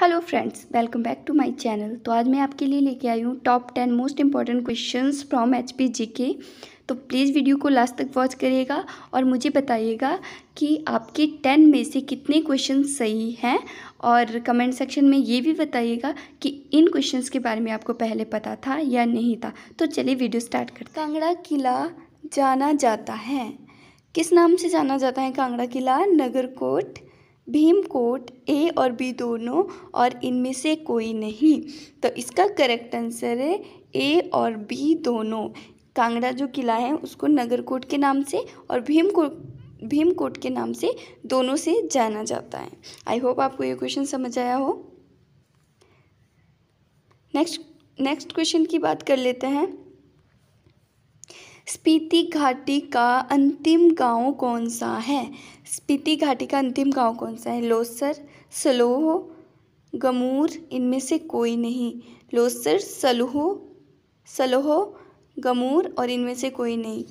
hello friends welcome back to my channel तो आज मैं आपके लिए लेके आई हूँ top ten most important questions from H P G K तो प्लीज़ वीडियो को लास्ट तक वॉच करिएगा और मुझे बताइएगा कि आपके टेन में से कितने क्वेश्चन सही हैं और कमेंट सेक्शन में ये भी बताइएगा कि इन क्वेश्चन के बारे में आपको पहले पता था या नहीं था तो चलिए वीडियो स्टार्ट कर कांगड़ा किला जाना जाता है किस नाम से जाना जाता है कांगड़ा किला Nagarkot Bhimkot A और बी दोनों और इनमें से कोई नहीं तो इसका करेक्ट आंसर है ए और बी दोनों कांगड़ा जो किला है उसको नगर कोट के नाम से और भीम कोट भीम कोट के नाम से दोनों से जाना जाता है आई होप आपको ये क्वेश्चन समझ आया हो नेक्स्ट नेक्स्ट क्वेश्चन की बात कर लेते हैं स्पीति घाटी का अंतिम गाँव कौन सा है स्पीति घाटी का अंतिम गाँव कौन सा है लोसर सलोह गमूर इनमें से कोई नहीं लोसर सलोह सलोह गमूर और इनमें से कोई नहीं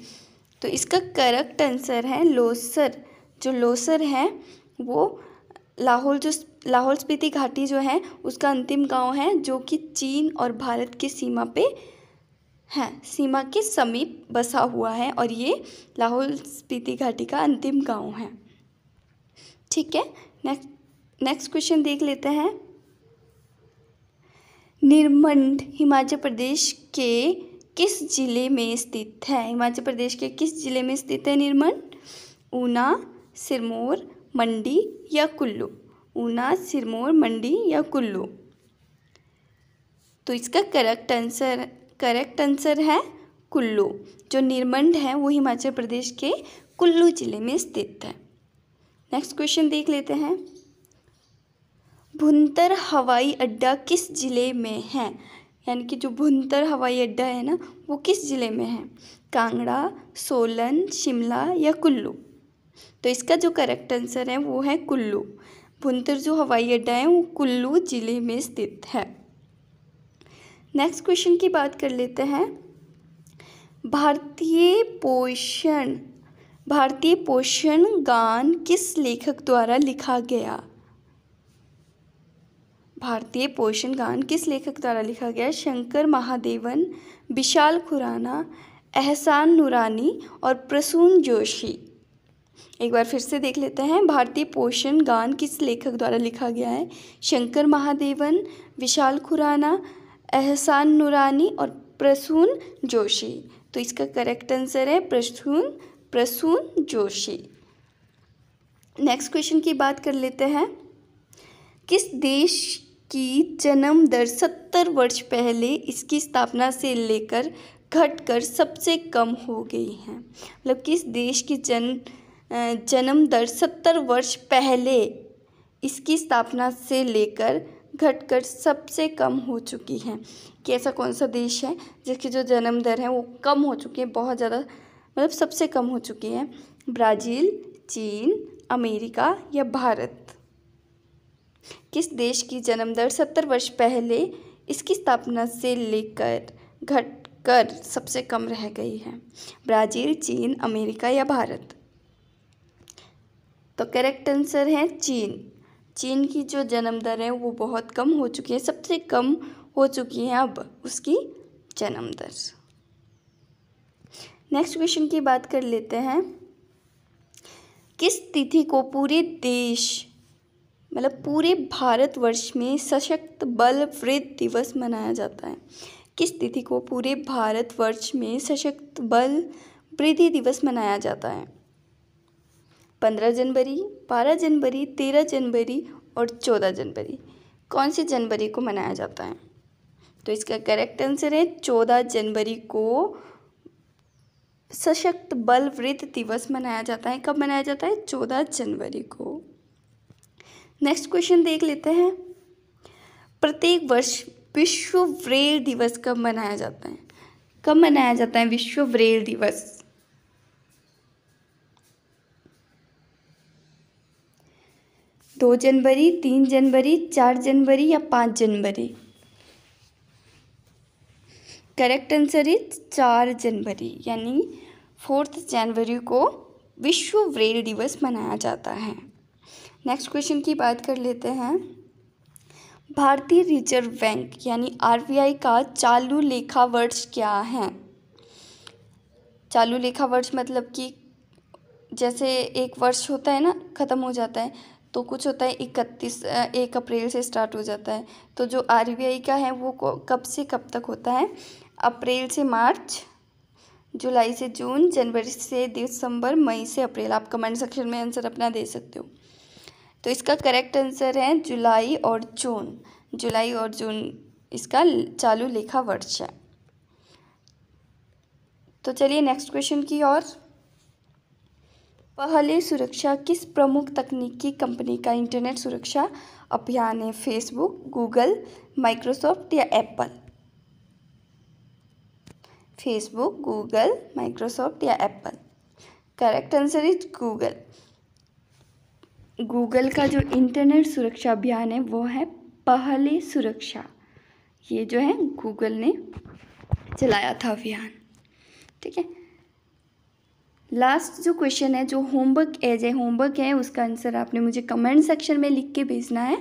तो इसका करेक्ट आंसर है लोसर जो लोसर है वो लाहौल जो लाहौल स्पीति घाटी जो है उसका अंतिम गांव है जो कि चीन और भारत की सीमा पे है सीमा के समीप बसा हुआ है और ये लाहौल स्पीति घाटी का अंतिम गांव है ठीक है नेक्स्ट नेक्स्ट क्वेश्चन देख लेते हैं निर्मंड हिमाचल प्रदेश के किस जिले में स्थित है हिमाचल प्रदेश के किस जिले में स्थित है निर्मंड ऊना सिरमौर मंडी या कुल्लू ऊना सिरमौर मंडी या कुल्लू तो इसका करेक्ट आंसर करेक्ट आंसर है कुल्लू जो निर्मंड है वो हिमाचल प्रदेश के कुल्लू जिले में स्थित है नेक्स्ट क्वेश्चन देख लेते हैं भुंतर हवाई अड्डा किस ज़िले में है यानी कि जो भुंतर हवाई अड्डा है ना वो किस ज़िले में है कांगड़ा सोलन शिमला या कुल्लू तो इसका जो करेक्ट आंसर है वो है कुल्लू भुंतर जो हवाई अड्डा है वो कुल्लू ज़िले में स्थित है नेक्स्ट क्वेश्चन की बात कर लेते हैं भारतीय पोषण भारतीय पोषण गान किस लेखक द्वारा लिखा गया भारतीय पोषण गान किस लेखक द्वारा लिखा गया शंकर महादेवन विशाल खुराना एहसान नूरानी और प्रसून जोशी एक बार फिर से देख लेते हैं भारतीय पोषण गान किस लेखक द्वारा लिखा गया है शंकर महादेवन विशाल खुराना एहसान नूरानी और प्रसून जोशी तो इसका करेक्ट आंसर है प्रसून प्रसून जोशी नेक्स्ट क्वेश्चन की बात कर लेते हैं किस देश की जन्म दर सत्तर वर्ष पहले इसकी स्थापना से लेकर घटकर सबसे कम हो गई है मतलब किस देश की जन जन्म दर सत्तर वर्ष पहले इसकी स्थापना से लेकर घटकर सबसे कम हो चुकी है कि ऐसा कौन सा देश है जिसकी जो जन्म दर है वो कम हो चुकी है बहुत ज़्यादा मतलब सबसे कम हो चुकी है ब्राज़ील चीन अमेरिका या भारत किस देश की जन्म दर सत्तर वर्ष पहले इसकी स्थापना से लेकर घटकर सबसे कम रह गई है ब्राज़ील चीन अमेरिका या भारत तो करेक्ट आंसर है चीन चीन की जो जन्म दर है वो बहुत कम हो चुकी है सबसे कम हो चुकी है अब उसकी जन्म दर नेक्स्ट क्वेश्चन की बात कर लेते हैं किस तिथि को पूरे देश मतलब पूरे भारतवर्ष में सशक्त बल वृद्ध दिवस मनाया जाता है किस तिथि को पूरे भारतवर्ष में सशक्त बल वृद्धि दिवस मनाया जाता है पंद्रह जनवरी बारह जनवरी तेरह जनवरी और चौदह जनवरी कौन सी जनवरी को मनाया जाता है तो इसका करेक्ट आंसर है चौदह जनवरी को सशक्त बल वृद्ध दिवस मनाया जाता है कब मनाया जाता है चौदह जनवरी को नेक्स्ट क्वेश्चन देख लेते हैं प्रत्येक वर्ष विश्व व्रेल दिवस कब मनाया जाता है कब मनाया जाता है विश्व व्रेल दिवस दो जनवरी तीन जनवरी चार जनवरी या पाँच जनवरी करेक्ट आंसर इज चार जनवरी यानी फोर्थ जनवरी को विश्व ब्रेल दिवस मनाया जाता है नेक्स्ट क्वेश्चन की बात कर लेते हैं भारतीय रिजर्व बैंक यानी आरबीआई का चालू लेखा वर्ष क्या है चालू लेखा वर्ष मतलब कि जैसे एक वर्ष होता है ना ख़त्म हो जाता है तो कुछ होता है इकतीस एक अप्रैल से स्टार्ट हो जाता है तो जो आर बी आई का है वो कब से कब तक होता है अप्रैल से मार्च जुलाई से जून जनवरी से दिसंबर मई से अप्रैल आप कमेंट सेक्शन में आंसर अपना दे सकते हो तो इसका करेक्ट आंसर है जुलाई और जून जुलाई और जून इसका चालू लेखा वर्ष है तो चलिए नेक्स्ट क्वेश्चन की ओर पहली सुरक्षा किस प्रमुख तकनीकी कंपनी का इंटरनेट सुरक्षा अभियान है फेसबुक गूगल माइक्रोसॉफ्ट या एप्पल फेसबुक गूगल माइक्रोसॉफ्ट या Apple correct answer is Google Google का जो इंटरनेट सुरक्षा अभियान है वो है पहले सुरक्षा ये जो है गूगल ने चलाया था अभियान ठीक है लास्ट जो क्वेश्चन है जो होमवर्क एज ए होमवर्क है उसका आंसर आपने मुझे कमेंट सेक्शन में लिख के भेजना है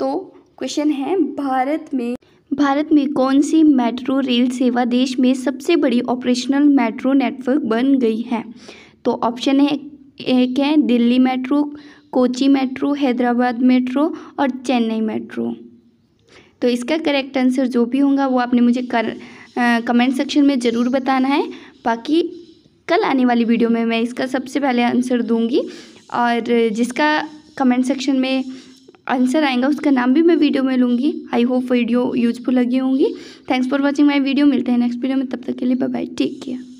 तो क्वेश्चन है भारत में भारत में कौन सी मेट्रो रेल सेवा देश में सबसे बड़ी ऑपरेशनल मेट्रो नेटवर्क बन गई है तो ऑप्शन है एक है Delhi metro Kochi metro Hyderabad metro और चेन्नई मेट्रो तो इसका करेक्ट आंसर जो भी होगा वो आपने मुझे कर कमेंट सेक्शन में ज़रूर बताना है बाकी कल आने वाली वीडियो में मैं इसका सबसे पहले आंसर दूंगी और जिसका कमेंट सेक्शन में आंसर आएगा उसका नाम भी मैं वीडियो में लूँगी आई होप वीडियो यूजफुल लगी होंगी thanks for watching my video मिलते हैं नेक्स्ट वीडियो में तब तक के लिए बाय टेक केयर